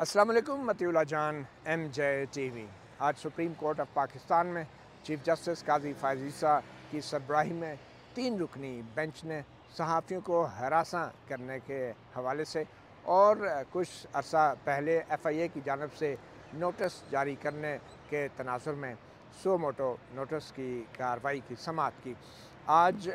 असलम मतीला जान एम जय वी आज सुप्रीम कोर्ट ऑफ पाकिस्तान में चीफ जस्टिस काजी फायजीसा की सरबराही में तीन रुकनी बेंच ने सहाफ़ियों को हरासा करने के हवाले से और कुछ अरसा पहले एफआईए की जानब से नोटिस जारी करने के तनासर में सो मोटो नोटिस की कार्रवाई की समात की आज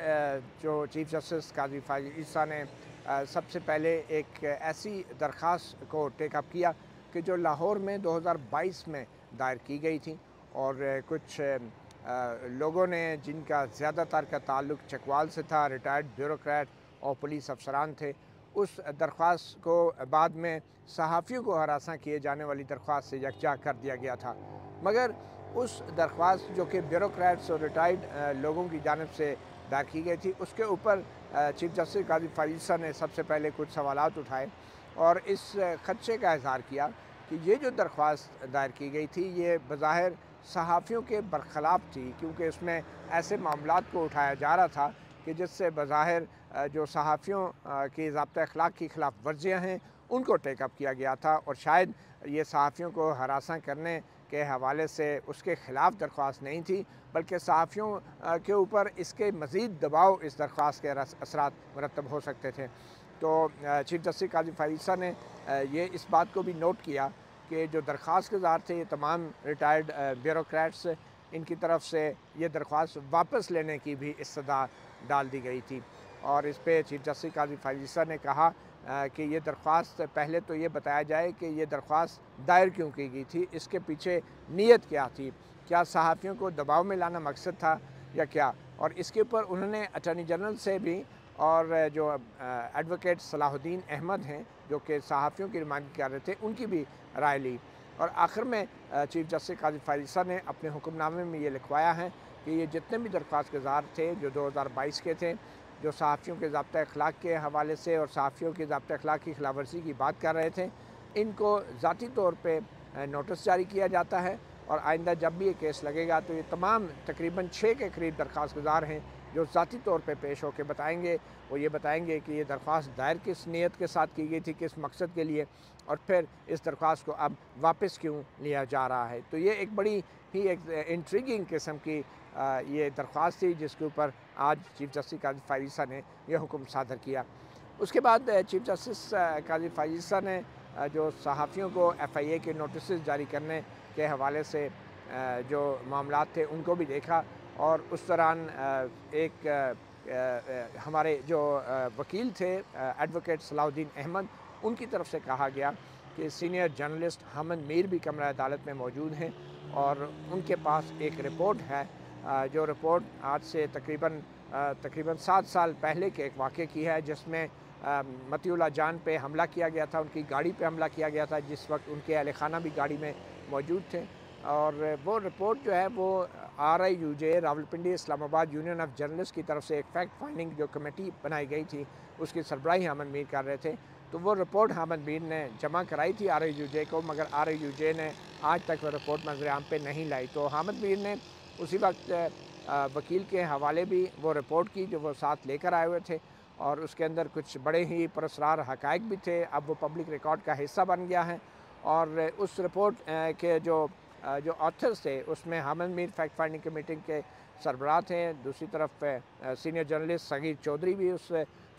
जो चीफ जस्टिस काजी फायजीसा ने सबसे पहले एक ऐसी दरख्वास्त को टेकअप किया कि जो लाहौर में 2022 में दायर की गई थी और कुछ लोगों ने जिनका ज़्यादातर का ताल्लुक चकवाल से था रिटायर्ड ब्यूरोक्रेट और पुलिस अफसरान थे उस दरख्वास्त को बाद में सहाफ़ियों को हरासा किए जाने वाली दरख्वास्त से यकजा कर दिया गया था मगर उस दरख्वास्त जो कि ब्यूरोक्रेट्स और रिटायर्ड लोगों की जानब से दायर की गई थी उसके ऊपर चीफ जस्टिस काजी फरीदसा ने सबसे पहले कुछ सवाल उठाए और इस खदशे का इजहार किया कि ये जो दरख्वास्त दायर की गई थी ये बाहिर सहाफ़ियों के बरखलाफ थी क्योंकि इसमें ऐसे मामला को उठाया जा रहा था कि जिससे बाहिर जो सहाफ़ियों की जबत अखलाक की खिलाफ वर्जियाँ हैं उनको टेकअप किया गया था और शायद ये सहाफ़ियों को हरासा करने के हवाले से उसके ख़िलाफ़ दरख्वास्त नहीं थी बल्कि सहाफ़ियों के ऊपर इसके मज़ीद दबाव इस दरख्वास्त के असरा मरतब हो सकते थे तो चीफ जस्टिस काजिम फरीसा ने ये इस बात को भी नोट किया कि जो दरख्वास्त गुजार थे ये तमाम रिटायर्ड ब्यूरोट्स इनकी तरफ से ये दरख्वास्त वापस लेने की भी इस्तः डाल दी गई थी और इस पर चीफ जस्टिस काजी फरीसा ने कहा कि ये दरख्वास्त पहले तो ये बताया जाए कि ये दरख्वास्त दायर क्यों की गई थी इसके पीछे नीयत क्या थी क्या सहाफ़ियों को दबाव में लाना मकसद था या क्या और इसके ऊपर उन्होंने अटर्नी जनरल से भी और जो एडवोकेट सलाहुद्दीन अहमद हैं जो कि सहाफ़ियों की नुमाइंदगी कर रहे थे उनकी भी राय ली और आखिर में चीफ जस्टिस काजी फारिसा ने अपने हुक्मनामे में ये लिखवाया है कि ये जितने भी दरख्वास्त गुजार थे जो 2022 के थे जो सहाफ़ियों के जबत अखलाक के हवाले से और सहाफ़ियों के जबत अखलाक की खिलाफ वर्जी की बात कर रहे थे इनको ज़ाती तौर पर नोटिस जारी किया जाता है और आइंदा जब भी ये केस लगेगा तो ये तमाम तकरीबन छः के करीब दरख्वास्त गुजार हैं जो ज़ाती तौर पे पेश के बताएंगे वो ये बताएंगे कि ये दरख्वास्त दायर किस नीयत के साथ की गई थी किस मकसद के लिए और फिर इस दरख्वास्त को अब वापस क्यों लिया जा रहा है तो ये एक बड़ी ही एक इंट्रीगिंग किस्म की ये दरख्वास्त थी जिसके ऊपर आज चीफ जस्टिस काजी फायसा ने यह हुक्म सादर किया उसके बाद चीफ जस्टिस काजी फायसा ने जो सहाफ़ियों को एफ़ आई ए के नोटिस जारी करने के हवाले से जो मामला थे उनको भी देखा और उस दौरान एक हमारे जो वकील थे एडवोकेट सलाउद्दीन अहमद उनकी तरफ से कहा गया कि सीनियर जर्नलिस्ट हमन मीर भी कमरा अदालत में मौजूद हैं और उनके पास एक रिपोर्ट है जो रिपोर्ट आज से तकरीबन तकरीबन सात साल पहले के एक वाक़े की है जिसमें मतियला जान पे हमला किया गया था उनकी गाड़ी पे हमला किया गया था जिस वक्त उनके अहल खाना भी गाड़ी में मौजूद थे और वो रिपोर्ट जो है वो R I U J Rawalpindi Islamabad union of journalist की तरफ से एक फैक्ट फाइंडिंग जो कमेटी बनाई गई थी उसकी सरबराही हामद मीर कर रहे थे तो वो रिपोर्ट हामद मीर ने जमा कराई थी आर आई यू जे को मगर आर आई यू जे ने आज तक वो रिपोर्ट आम पर नहीं लाई तो हामद मीर ने उसी वक्त वकील के हवाले भी वो रिपोर्ट की जो वो साथ लेकर आए हुए थे और उसके अंदर कुछ बड़े ही परसरार हक़ भी थे अब वो पब्लिक रिकॉर्ड का हिस्सा बन गया है और उस रिपोर्ट के जो जो ऑथर्स थे उसमें हमन मीर फैक्ट फाइंडिंग कमेटी के सरबराह थे दूसरी तरफ सीनियर जर्नलिस्ट सगीर चौधरी भी उस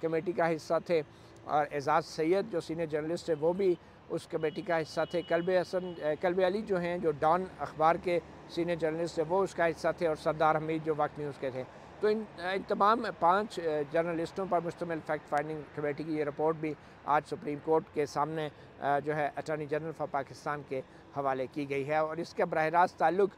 कमेटी का हिस्सा थे और एजाज सैयद जो सीनियर जर्नलिस्ट थे वो भी उस कमेटी का हिस्सा थे कलब हसन कलब अली जो हैं जो डॉन अखबार के सीनियर जर्नलिस्ट थे वो उसका हिस्सा थे और सरदार हमीद जो वक्त न्यूज़ के थे तो इन इन तमाम पाँच जर्नलिस्टों पर मुश्तम फैक्ट फाइंडिंग कमेटी की ये रिपोर्ट भी आज सुप्रीम कोर्ट के सामने जो है अटॉर्नी जनरल फॉर पाकिस्तान के हवाले की गई है और इसका बरह रास्त ताल्लुक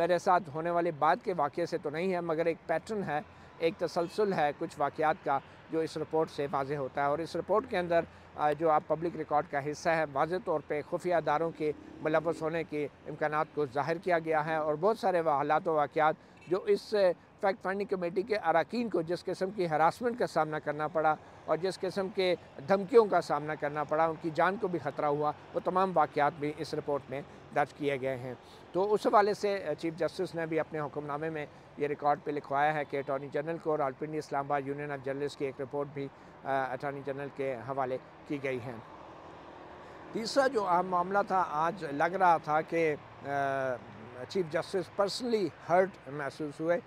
मेरे साथ होने वाले बाद के वाक़े से तो नहीं है मगर एक पैटर्न है एक तसलसल है कुछ वाक़ात का जो इस रिपोर्ट से वाज होता है और इस रिपोर्ट के अंदर जो आप पब्लिक रिकॉर्ड का हिस्सा है वाज तौर पर खुफिया अदारों के मुलवस होने के इम्कान को ज़ाहिर किया गया है और बहुत सारे हालात वाक़ात जो इस फैक्ट फाइंडिंग कमेटी के अरकान को जिस किस्म की हरासमेंट का सामना करना पड़ा और जिस किस्म के धमकियों का सामना करना पड़ा उनकी जान को भी ख़तरा हुआ वो तमाम वाक़ात भी इस रिपोर्ट में दर्ज किए गए हैं तो उस हवाले से चीफ जस्टिस ने भी अपने हुक्मनामे में ये रिकॉर्ड पे लिखवाया है कि अटॉर्नी जनरल को Rawalpindi Islamabad union of journalist की एक रिपोर्ट भी अटॉर्नी जनरल के हवाले की गई है तीसरा जो अहम मामला था आज लग रहा था कि चीफ जस्टिस पर्सनली हर्ट महसूस हुए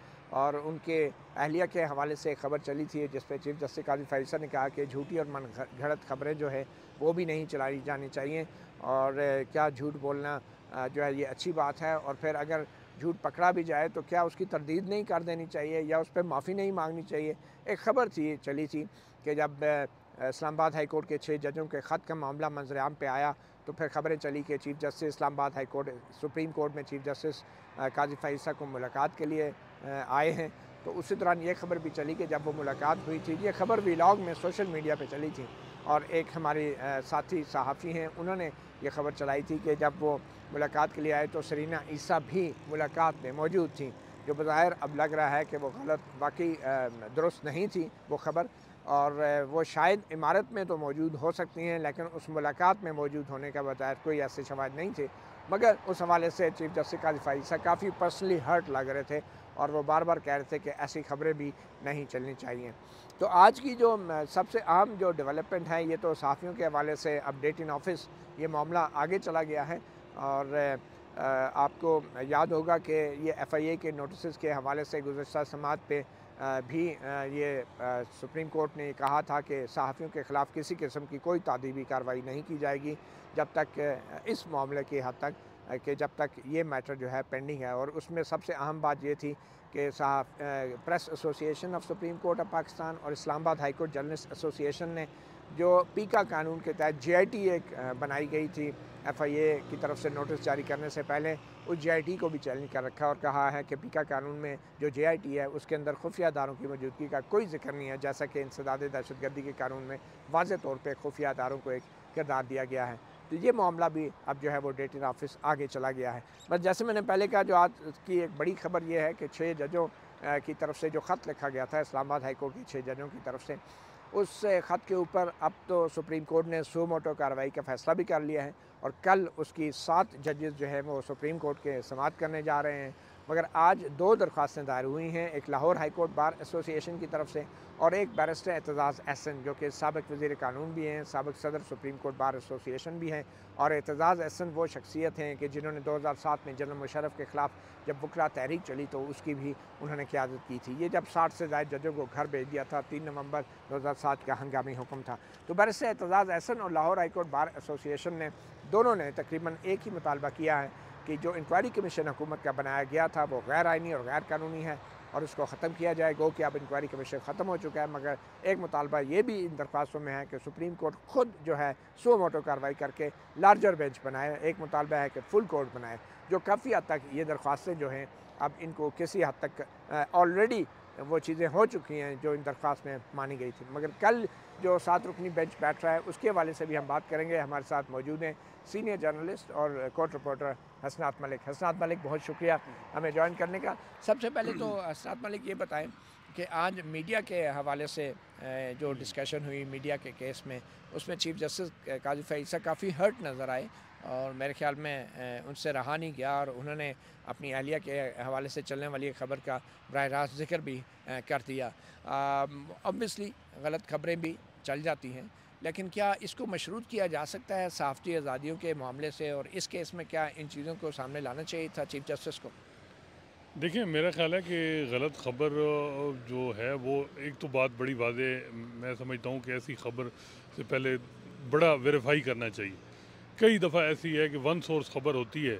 और उनके अहलिया के हवाले से एक खबर चली थी जिस पर चीफ जस्टिस काजी फैसल ने कहा कि झूठी और मन घड़त खबरें जो है वो भी नहीं चलाई जानी चाहिए और क्या झूठ बोलना जो है ये अच्छी बात है और फिर अगर झूठ पकड़ा भी जाए तो क्या उसकी तरदीद नहीं कर देनी चाहिए या उस पर माफ़ी नहीं मांगनी चाहिए एक ख़बर थी चली थी कि जब इस्लामाबाद हाई कोर्ट के छः जजों के ख़त का मामला मंजरेआम पे आया तो फिर खबरें चली कि chief justice Islamabad high court supreme court में चीफ जस्टिस काजी फ़ैसा को मुलाकात के लिए आए हैं तो उसी दौरान ये खबर भी चली कि जब वो मुलाकात हुई थी ये खबर लॉग में सोशल मीडिया पे चली थी और एक हमारे साथी सहाफ़ी हैं उन्होंने ये खबर चलाई थी कि जब वो मुलाकात के लिए आए तो सरीना ईसा भी मुलाकात में मौजूद थी जो बाहर अब लग रहा है कि वो गलत वाकई दुरुस्त नहीं थी वो खबर और वो शायद इमारत में तो मौजूद हो सकती हैं लेकिन उस मुलाकात में मौजूद होने का बताया कोई ऐसे शवाद नहीं थे मगर उस हवाले से चीफ जस्टिस काजी सा काफ़ी पर्सनली हर्ट लग रहे थे और वो बार बार कह रहे थे कि ऐसी खबरें भी नहीं चलनी चाहिए तो आज की जो सबसे अहम जो डेवलपमेंट है ये तो साफ़ियों के हवाले से अपडेट इन ऑफिस ये मामला आगे चला गया है और आपको याद होगा कि ये एफ आई ए के नोटिस के हवाले से गुजशत समात पर भी ये सुप्रीम कोर्ट ने कहा था कि सहाफ़ियों के ख़िलाफ़ किसी किस्म की कोई तादीबी कार्रवाई नहीं की जाएगी जब तक इस मामले की हद तक कि जब तक ये मैटर जो है पेंडिंग है और उसमें सबसे अहम बात ये थी कि साहब press association of supreme court of Pakistan और Islamabad high court journalist association ने जो पीका कानून के तहत जे एक बनाई गई थी एफआईए की तरफ से नोटिस जारी करने से पहले उस जेआईटी को भी चैलेंज कर रखा और कहा है कि पीका कानून में जो जेआईटी है उसके अंदर खुफिया अदारों की मौजूदगी का कोई जिक्र नहीं है जैसा कि इंसदाद दहशत गर्दी के कानून में वाज तौर पर खुफिया दारों को एक किरदार दिया गया है तो ये मामला भी अब जो है वो डेटिन ऑफिस आगे चला गया है बस जैसे मैंने पहले कहा जो आज की एक बड़ी खबर ये है कि छः जजों की तरफ से जो ख़त लिखा गया था इस्लामाबाद हाईकोर्ट के छः जजों की तरफ से उस ख़त के ऊपर अब तो सुप्रीम कोर्ट ने सो मोटो कार्रवाई का फैसला भी कर लिया है और कल उसकी सात जजेस जो है वो सुप्रीम कोर्ट के समाप्त करने जा रहे हैं मगर आज दो दरख्वास्तें दायर हुई हैं एक Lahore high court bar association की तरफ से और एक बैरिस्टर एतजाज़ एहसन जो कि सबक वजीर कानून भी हैं सबक सदर सुप्रीम कोर्ट बार एसोसिएशन भी हैं और एतजाज़ एहसन वो शख्सियत हैं कि जिन्होंने 2007 में जनरल मुशरफ के ख़िलाफ़ जब बकरा तहरीक चली तो उसकी भी उन्होंने क्यादत की थी ये जब साठ से ज्यादा जजों को घर भेज दिया था तीन नवंबर सात का हंगामी हुक्म था तो बैरिस्टर एतजाज़ एहसन और Lahore high court bar association ने दोनों ने तकरीबन एक ही मुतालबा किया है कि जो इंक्वायरी कमीशन हुकूमत का बनाया गया था वो गैर आइनी और गैर कानूनी है और उसको ख़त्म किया जाए गो कि अब इंक्वायरी कमीशन ख़त्म हो चुका है मगर एक मुतालबा ये भी इन दरख्वास्तों में है कि सुप्रीम कोर्ट खुद जो है सो मोटो कार्रवाई करके लार्जर बेंच बनाए एक मुतालबा है कि फुल कोर्ट बनाए जो काफ़ी हद तक ये दरख्वास्तें जो हैं अब इनको किसी हद तक ऑलरेडी वो चीज़ें हो चुकी हैं जो इन दरख्वास्त में मानी गई थी मगर कल जो सात रुकनी बेंच बैठ रहा है उसके हवाले से भी हम बात करेंगे हमारे साथ मौजूद हैं सीनियर जर्नलिस्ट और कोर्ट रिपोर्टर हसनात मलिक हसनात मलिक बहुत शुक्रिया हमें ज्वाइन करने का सबसे पहले तो हसनात मलिक ये बताएं कि आज मीडिया के हवाले से जो डिस्कशन हुई मीडिया के केस में उसमें चीफ जस्टिस काजी फैसा काफ़ी हर्ट नज़र आए और मेरे ख्याल में उनसे रहा नहीं गया और उन्होंने अपनी अहलिया के हवाले से चलने वाली खबर का बरह रास्त जिक्र भी कर दिया ऑबियसली गलत खबरें भी चल जाती हैं लेकिन क्या इसको मशरूत किया जा सकता है सहाफ़ती आज़ादियों के मामले से और इस केस में क्या इन चीज़ों को सामने लाना चाहिए था चीफ जस्टिस को देखिए मेरा ख्याल है कि गलत खबर जो है वो एक तो बात बड़ी वाजे मैं समझता हूँ कि ऐसी खबर से पहले बड़ा वेरीफाई करना चाहिए कई दफ़ा ऐसी है कि वन सोर्स खबर होती है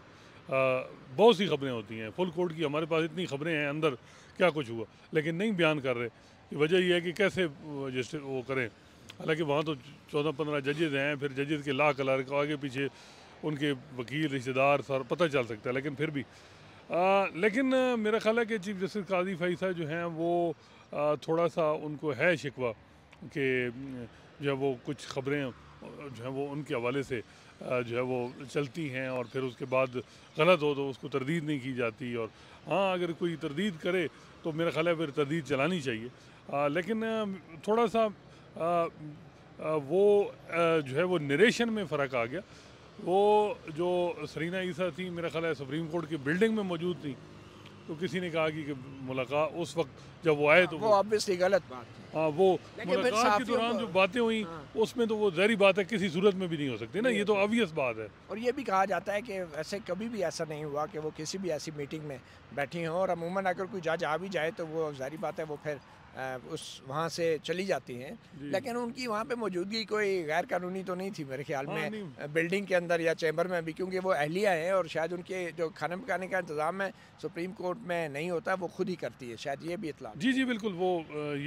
बहुत सी खबरें होती हैं फुल कोर्ट की हमारे पास इतनी खबरें हैं अंदर क्या कुछ हुआ लेकिन नहीं बयान कर रहे कि वजह यह है कि कैसे जस्टिस वो करें हालांकि वहाँ तो चौदह पंद्रह जजेज हैं फिर जजेज के ला कलर आगे पीछे उनके वकील रिश्तेदार सर पता चल सकता है लेकिन फिर भी आ, लेकिन मेरा ख्याल है कि चीफ जस्टिस काजी फई साहब जो हैं वो आ, थोड़ा सा उनको है शिकवा कि जो है वो कुछ खबरें जो हैं वो उनके हवाले से जो है वो चलती हैं और फिर उसके बाद गलत हो तो उसको तरदीद नहीं की जाती और हाँ अगर कोई तरदीद करे तो मेरा ख्याल है फिर तरदीद चलानी चाहिए आ, लेकिन थोड़ा सा आ, आ, वो आ, जो है वो नरेशन में फ़र्क आ गया वो जो सरीना ईसा थी मेरा ख्याल है सुप्रीम कोर्ट की बिल्डिंग में मौजूद थी तो किसी ने कहा कि मुलाकात उस वक्त जब वो आए हाँ, तो वो ऑब्वियसली गलत बात हाँ वो मुलाकात के दौरान जो बातें हुई हाँ। उसमें तो वो जहरी बात है किसी सूरत में भी नहीं हो सकती ना ये तो ऑबियस बात है और ये भी कहा जाता है कि ऐसे कभी भी ऐसा नहीं हुआ कि वो किसी भी ऐसी मीटिंग में बैठी हों और अमूमन अगर कोई जज आ भी जाए तो वो जहरी बात है वो फिर उस वहाँ से चली जाती हैं लेकिन उनकी वहाँ पे मौजूदगी कोई गैर कानूनी तो नहीं थी मेरे ख्याल हाँ, में बिल्डिंग के अंदर या चैम्बर में भी क्योंकि वो अहलिया हैं और शायद उनके जो खाना पकाने का इंतज़ाम है सुप्रीम कोर्ट में नहीं होता वो खुद ही करती है शायद ये भी इतला जी जी बिल्कुल वो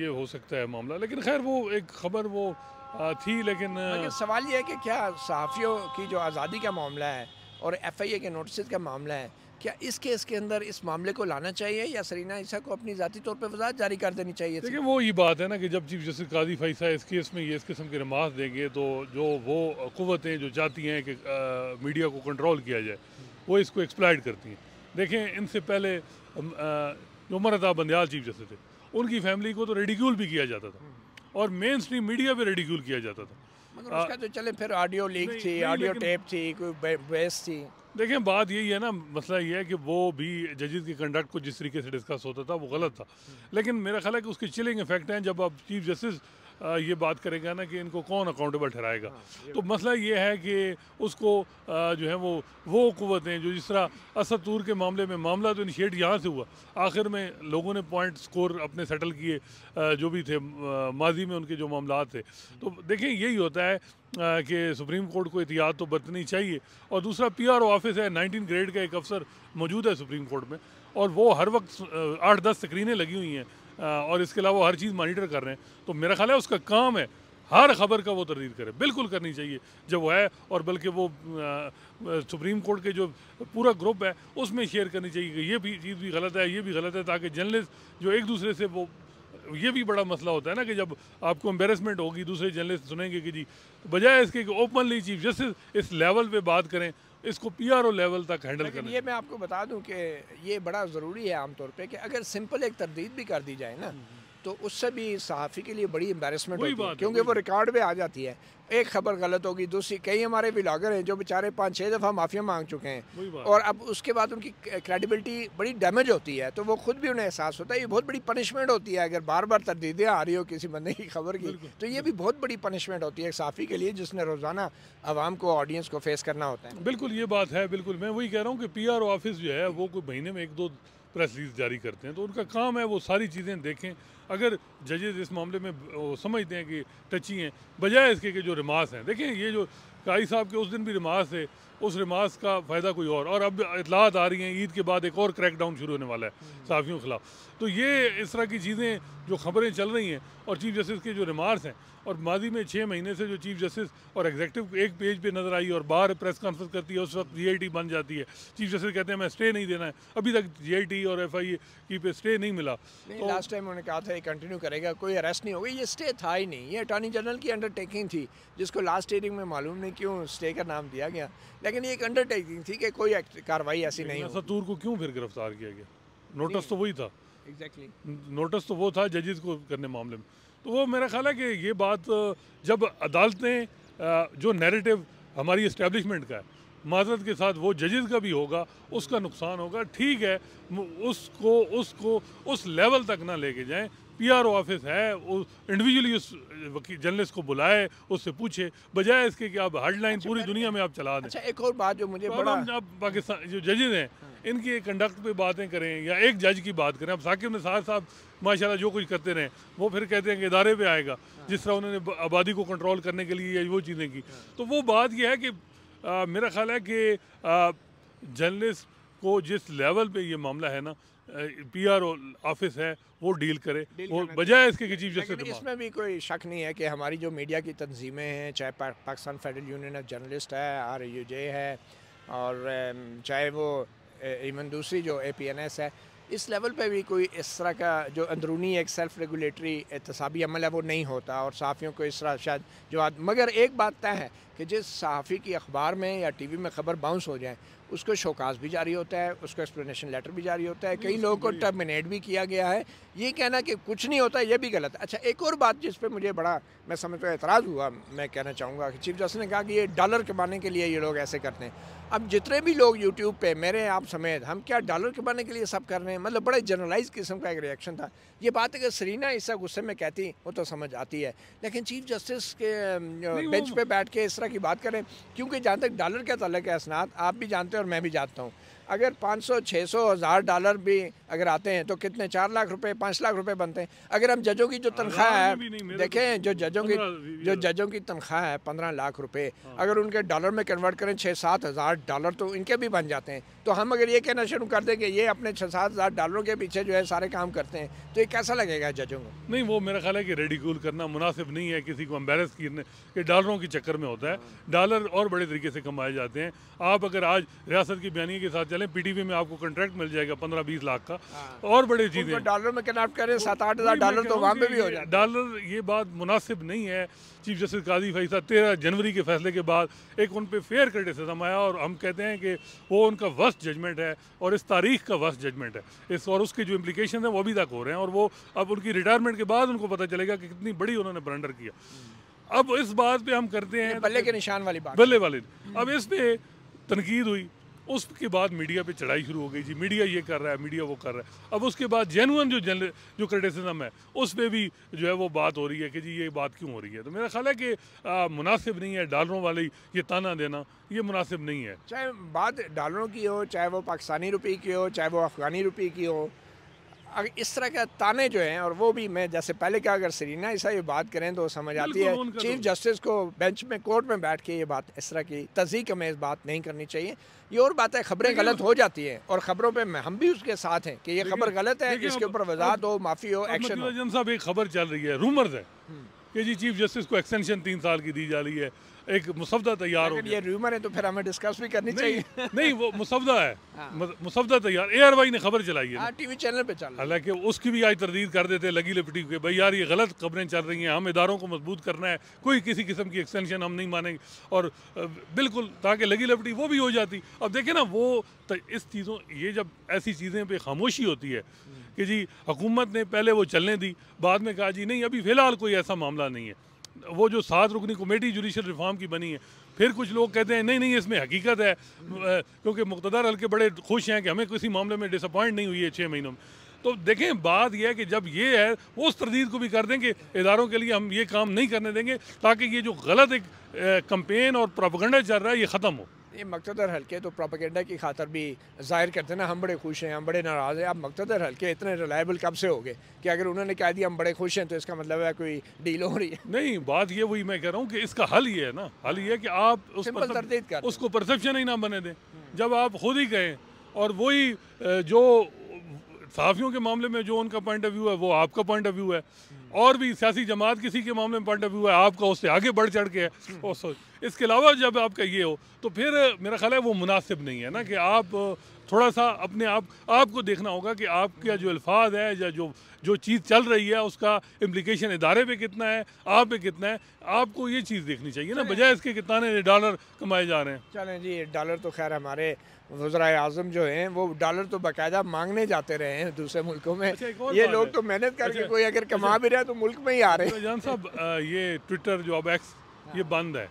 ये हो सकता है मामला लेकिन खैर वो एक खबर वो थी लेकिन सवाल ये है कि क्या सहाफ़ियों की जो आज़ादी का मामला है और एफ आई ए के नोटिस का मामला है क्या इस केस के अंदर इस मामले को लाना चाहिए या सरीना ईसा को अपनी ज़ाती तौर पर वजात जारी कर देनी चाहिए देखिए वो ये बात है ना कि जब चीफ जस्टिस काजी फैसा इस केस में ये इस किस्म की रमाज देंगे तो जो वो कुतें जो चाहती हैं कि मीडिया को कंट्रोल किया जाए वो इसको एक्सप्लाइड करती हैं देखें इनसे पहले जो उमर बंदयाल चीफ जस्टिस थे उनकी फैमिली को तो रेडिक्यूल भी किया जाता था और मेन स्ट्रीम मीडिया पर रेडिक्यूल किया जाता था मगर उसका तो चले फिर ऑडियो लीक थी ऑडियो टेप थी कोई बेस थी देखें बात यही है ना मसला ये है कि वो भी जजेस के कंडक्ट को जिस तरीके से डिस्कस होता था वो गलत था हम्म। लेकिन मेरा ख्याल है कि उसके चिलिंग इफेक्ट हैं जब आप चीफ जस्टिस ये बात करेगा ना कि इनको कौन अकाउंटेबल ठहराएगा हाँ, तो मसला ये है कि उसको जो है वो वो कुतें जो जिस तरह असद तूर के मामले में मामला तो इनिशिएट यहाँ से हुआ आखिर में लोगों ने पॉइंट स्कोर अपने सेटल किए जो भी थे माजी में उनके जो मामला थे तो देखें यही होता है कि सुप्रीम कोर्ट को एहतियात तो बरतनी चाहिए और दूसरा पी आर ऑफिस है नाइनटीन ग्रेड का एक अफसर मौजूद है सुप्रीम कोर्ट में और वो हर वक्त आठ दस स्क्रीनें लगी हुई हैं और इसके अलावा हर चीज़ मॉनिटर कर रहे हैं तो मेरा ख्याल है उसका काम है हर खबर का वो तरीर करे बिल्कुल करनी चाहिए जब वो है और बल्कि वो सुप्रीम कोर्ट के जो पूरा ग्रुप है उसमें शेयर करनी चाहिए कि ये भी चीज़ भी गलत है ये भी गलत है ताकि जर्नलिस्ट जो एक दूसरे से वो ये भी बड़ा मसला होता है ना कि जब आपको एम्बेरसमेंट होगी दूसरे जर्नलिस्ट सुनेंगे कि जी बजाय इसके कि ओपनली चीफ जस्टिस इस लेवल पे बात करें इसको पीआरओ लेवल तक हैंडल करें ये मैं आपको बता दूं कि ये बड़ा ज़रूरी है आमतौर पे कि अगर सिंपल एक तरदीद भी कर दी जाए ना हम्म, हम्म। तो उससे भी सहाफ़ी के लिए बड़ी एम्बेसमेंट होती है क्योंकि वो रिकॉर्ड पर आ जाती है एक खबर गलत होगी दूसरी कई हमारे ब्लागर हैं जो बेचारे पाँच छः दफ़ा माफ़िया मांग चुके हैं और अब उसके बाद उनकी क्रेडिबिलिटी बड़ी डैमेज होती है तो वो खुद भी उन्हें एहसास होता है ये बहुत बड़ी पनिशमेंट होती है अगर बार बार तरदीदें आ रही हो किसी बंदे की खबर की तो ये भी बहुत बड़ी पनिशमेंट होती है साफ़ी के लिए जिसने रोज़ाना आवाम को ऑडियंस को फेस करना होता है बिल्कुल ये बात है बिल्कुल मैं वही कह रहा हूँ कि पी ऑफिस जो है वो कोई महीने में एक दो प्रेस रिलीज जारी करते हैं तो उनका काम है वो सारी चीज़ें देखें अगर जजेस इस मामले में समझते हैं कि टची हैं बजाय इसके कि जो रिमास हैं देखें ये जो काई साहब के उस दिन भी रिमास थे उस रिमाज का फ़ायदा कोई और और अब इतलात आ रही हैं ईद के बाद एक और क्रैकडाउन शुरू होने वाला है सहाफ़ियों के ख़िलाफ़ तो ये इस तरह की चीज़ें जो खबरें चल रही हैं और चीफ जस्टिस के जो रिमार्स हैं और माजी में छः महीने से जो चीफ जस्टिस और एग्जेक्टिव एक पेज पे नज़र आई और बाहर प्रेस कॉन्फ्रेंस करती है उस वक्त जी बन जाती है चीफ जस्टिस कहते हैं मैं स्टे नहीं देना है अभी तक जी और एफ की पे स्टे नहीं मिला नहीं, तो लास्ट टाइम उन्होंने कहा था ये कंटिन्यू करेगा कोई अरेस्ट नहीं होगा ये स्टे था ही नहीं ये अटॉर्नी जनरल की अंडरटेकिंग थी जिसको लास्ट एयरिंग में मालूम नहीं क्यों स्टे का नाम दिया गया लेकिन ये एक अंडरटेकिंग थी कि कोई कार्रवाई ऐसी नहीं सतूर को क्यों फिर गिरफ्तार किया गया नोटिस तो वही था एग्जैक्टली exactly. नोटिस तो वो था जजेस को करने मामले में तो वो मेरा ख्याल है कि ये बात जब अदालत ने जो नैरेटिव हमारी इस्टेब्लिशमेंट का है माजरत के साथ वो जजेज का भी होगा उसका नुकसान होगा ठीक है उसको उसको उस लेवल तक ना लेके जाएं ओ ऑफिस है उस इंडिविजुअली उस जर्नलिस्ट को बुलाए उससे पूछे बजाय इसके कि आप हार्ड अच्छा, पूरी दुनिया में आप चला दें अच्छा, एक और बात जो मुझे तो बड़ा आप पाकिस्तान जो जजेज हैं इनके कंडक्ट पे बातें करें या एक जज की बात करें अब साकिब ने साहब माशाल्लाह जो कुछ करते रहे वो फिर कहते हैं कि इदारे पे आएगा जिस तरह उन्होंने आबादी को कंट्रोल करने के लिए या वो चीज़ें की तो वो बात यह है कि आ, मेरा ख्याल है कि जर्नलिस्ट को जिस लेवल पे ये मामला है ना पीआर ऑफिस है वो डील करे वो बजाय इसके कि चीफ जस्टिस इसमें भी कोई शक नहीं है कि हमारी जो मीडिया की तनजीमें हैं चाहे Pakistan federal union of journalist है आर यू जे है और चाहे वो इवन दूसरी जो ए पी एन एस है इस लेवल पे भी कोई इस तरह का जो अंदरूनी एक सेल्फ रेगुलेटरी एहतसाबी अमल है वो नहीं होता और साफ़ियों को इस तरह शायद जो मगर एक बात तय है कि जिस सहाफ़ी की अखबार में या टी वी में खबर बाउंस हो जाए उसको शोकाज भी जारी होता है उसको एक्सप्लेनेशन लेटर भी जारी होता है कई तो लोगों को टर्मिनेट भी किया गया है ये कहना कि कुछ नहीं होता ये भी गलत है अच्छा एक और बात जिस पर मुझे बड़ा मैं समझ पर एतराज़ हुआ मैं कहना चाहूँगा कि चीफ जस्टिस ने कहा कि ये डॉलर कमाने के लिए ये लोग ऐसे करते हैं अब जितने भी लोग यूट्यूब पर मेरे आप समेत हम क्या डॉलर कमाने के लिए सब कर रहे हैं मतलब बड़े जनरलाइज किस्म का एक रिएक्शन था ये बात अगर सरीना इस गुस्से में कहती वो तो समझ आती है लेकिन चीफ जस्टिस के बेंच पर बैठ के इस तरह रुपये की बात करें क्योंकि जहाँ तक डॉलर का तलक है असनात आप भी जानते हैं और मैं भी जानता हूँ अगर 500, 600, हज़ार डॉलर भी अगर आते हैं तो कितने चार लाख रुपए पाँच लाख रुपए बनते हैं अगर हम जजों की जो हाँ, तनख्वाह है तो देखें जो जजों की जो जजों की तनख्वाह है पंद्रह लाख रुपए हाँ। अगर उनके डॉलर में कन्वर्ट करें छः सात हज़ार डॉलर तो इनके भी बन जाते हैं तो हम अगर ये कहना शुरू कर दें कि ये अपने छः सात हज़ार डॉलरों के पीछे जो है सारे काम करते हैं तो ये कैसा लगेगा जजों को नहीं वो मेरा ख्याल है कि रेडिकूल करना मुनासिब नहीं है किसी को अम्बेरस करने के डॉलरों के चक्कर में होता है डॉलर और बड़े तरीके से कमाए जाते हैं आप अगर आज रियासत की बयानी के साथ चलें पीटीपी में आपको कॉन्ट्रैक्ट मिल जाएगा पंद्रह बीस लाख का हाँ। और बड़े चीज़ें डॉलर में कन्वर्ट करें सात आठ हज़ार डॉलर तो वहाँ पर भी हो जाए डॉलर ये बात मुनासिब नहीं है चीफ जस्टिस काजी भाई साहब तेरह जनवरी के फैसले के बाद एक उन पर फेयर क्रिटिसिज्म आया और हम कहते हैं कि वो उनका वर्स्ट जजमेंट है और इस तारीख का वर्स्ट जजमेंट है इस और उसके जो इम्प्लीकेशन है वो अभी तक हो रहे हैं और वो अब उनकी रिटायरमेंट के बाद उनको पता चलेगा कि कितनी बड़ी उन्होंने ब्लंडर किया अब इस बात पे हम करते हैं बल्ले के निशान वाली बात बल्ले वाले अब इस पे तनकीद हुई उसके बाद मीडिया पे चढ़ाई शुरू हो गई जी मीडिया ये कर रहा है मीडिया वो कर रहा है अब उसके बाद जेनुअन जो जन जो क्रिटिसिज्म है उस पर भी जो है वो बात हो रही है कि जी ये बात क्यों हो रही है तो मेरा ख्याल है कि मुनासिब नहीं है डालरों वाले ये ताना देना ये मुनासिब नहीं है चाहे बात डालरों की हो चाहे वो पाकिस्तानी रुपये की हो चाहे वो अफ़गानी रुपये की हो इस तरह के ताने जो हैं और वो भी मैं जैसे पहले क्या अगर सरीना ऐसा ये बात करें तो समझ आती है चीफ तो- जस्टिस को बेंच में कोर्ट में बैठ के ये बात इस तरह की तजीक हमें इस बात नहीं करनी चाहिए ये और बात है खबरें गलत हो जाती हैं और खबरों पर हम भी उसके साथ हैं कि ये खबर गलत है इसके ऊपर वजात हो माफ़ी हो एक्शन हो साहब एक खबर चल रही है रूमर है हम्म। कि जी चीफ जस्टिस को एक्सटेंशन तीन साल की दी जा रही है एक मुसवदा तैयार हो ये रूमर है तो फिर हमें डिस्कस भी करनी नहीं, चाहिए नहीं वो मुसवदा है हाँ। मुसवदा तैयार ए आर वाई ने खबर चलाई है हाँ, टीवी चैनल पे चल हालांकि उसकी भी आज तरदीद कर देते लगी लिपटी के भाई यार ये गलत खबरें चल रही हैं हम इदारों को मजबूत करना है कोई किसी किस्म की एक्सटेंशन हम नहीं मानेंगे और बिल्कुल ताकि लगी लिपटी वो भी हो जाती अब देखे ना वो इस चीज़ों ये जब ऐसी चीज़ें पर खामोशी होती है कि जी हुकूमत ने पहले वो चलने दी बाद में कहा जी नहीं अभी फ़िलहाल कोई ऐसा मामला नहीं है वो जो सात रुकनी कमेटी जुडिशल रिफॉर्म की बनी है फिर कुछ लोग कहते हैं नहीं नहीं इसमें हकीकत है क्योंकि मुक्तदार हल्के बड़े खुश हैं कि हमें किसी मामले में डिसअपॉइंट नहीं हुई है छः महीनों में तो देखें बात यह है कि जब ये है उस तरदीद को भी कर दें कि इदारों के लिए हम ये काम नहीं करने देंगे ताकि ये जो गलत एक कंपेन और प्रोपगंडा चल रहा है ये ख़त्म हो ये मकतदर हल्के तो प्रोपागेंडा की खातर भी जाहिर करते ना हम बड़े खुश हैं हम बड़े नाराज़ हैं आप मकतदर हल्के इतने रिलायबल कब से हो गए कि अगर उन्होंने कह दिया हम बड़े खुश हैं तो इसका मतलब है कोई डील हो रही है नहीं बात ये वही मैं कह रहा हूँ कि इसका हल ये है ना हल ये कि आप उस तरदीद कर उसको परसेप्शन ही ना बने दें हम्म। जब आप खुद ही कहें और वही जो सहाफ़ियों के मामले में जो उनका पॉइंट ऑफ व्यू है वो आपका पॉइंट ऑफ व्यू है और भी सियासी जमात किसी के मामले में पॉइंट ऑफ व्यू है आपका उससे आगे बढ़ चढ़ के है और इसके अलावा जब आपका ये हो तो फिर मेरा ख्याल है वो मुनासिब नहीं है ना कि आप थोड़ा सा अपने आप आपको देखना होगा कि आपका जो अल्फाज है या जो जो चीज़ चल रही है उसका इम्प्लिकेशन इदारे पे कितना है आप पे कितना है आपको ये चीज़ देखनी चाहिए ना बजाय इसके कितने डॉलर कमाए जा रहे हैं चलें जी डॉलर तो खैर हमारे वज्रा अजम जो हैं वो डॉलर तो बाकायदा मांगने जाते रहे हैं दूसरे मुल्कों में अच्छा, ये लोग तो मेहनत करके अच्छा, कोई अगर कमा अच्छा, भी रहा है तो मुल्क में ही आ रहे हैं अच्छा, जान साहब ये ट्विटर जो अब एक्स ये हाँ। बंद है